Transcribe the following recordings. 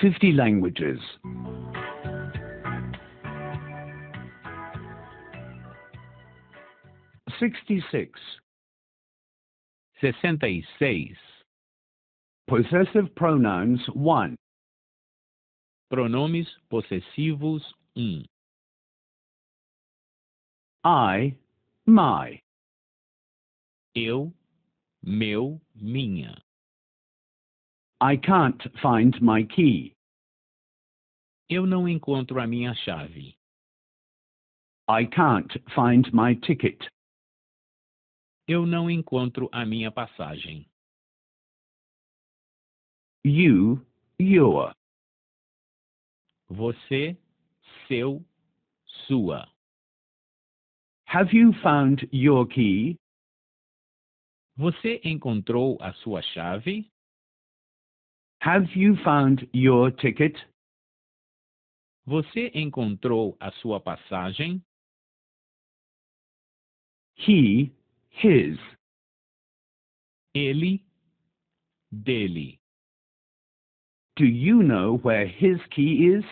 50 languages. Sixty-six. Sesenta y seis. Possessive pronouns one. Pronomes possessivos um. I, my. Eu, meu, minha. I can't find my key. Eu não encontro a minha chave. I can't find my ticket. Eu não encontro a minha passagem. You, your. Você, seu, sua. Have you found your key? Você encontrou a sua chave? Have you found your ticket? Você encontrou a sua passagem? He, his. Ele, dele. Do you know where his key is?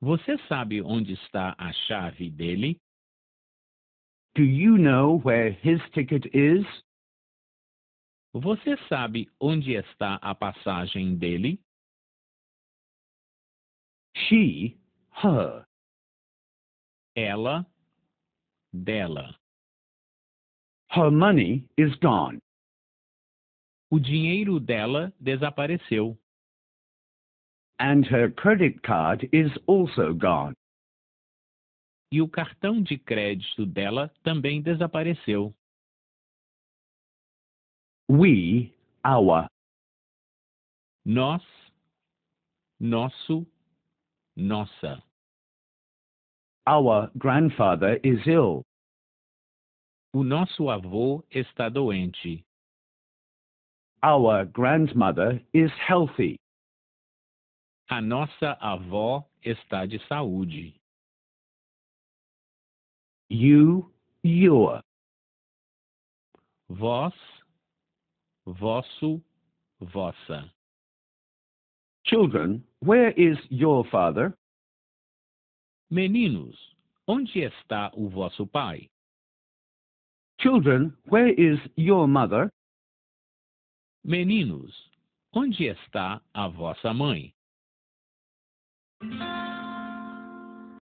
Você sabe onde está a chave dele? Do you know where his ticket is? Você sabe onde está a passagem dele? She, her. Ela, dela. Her money is gone. O dinheiro dela desapareceu. And her credit card is also gone. E o cartão de crédito dela também desapareceu. We, our. Nós, nosso, nossa. Our grandfather is ill. O nosso avô está doente. Our grandmother is healthy. A nossa avó está de saúde. You, your. Vós, vosso, vossa. Children, where is your father? Meninos, onde está o vosso pai? Children, where is your mother? Meninos, onde está a vossa mãe?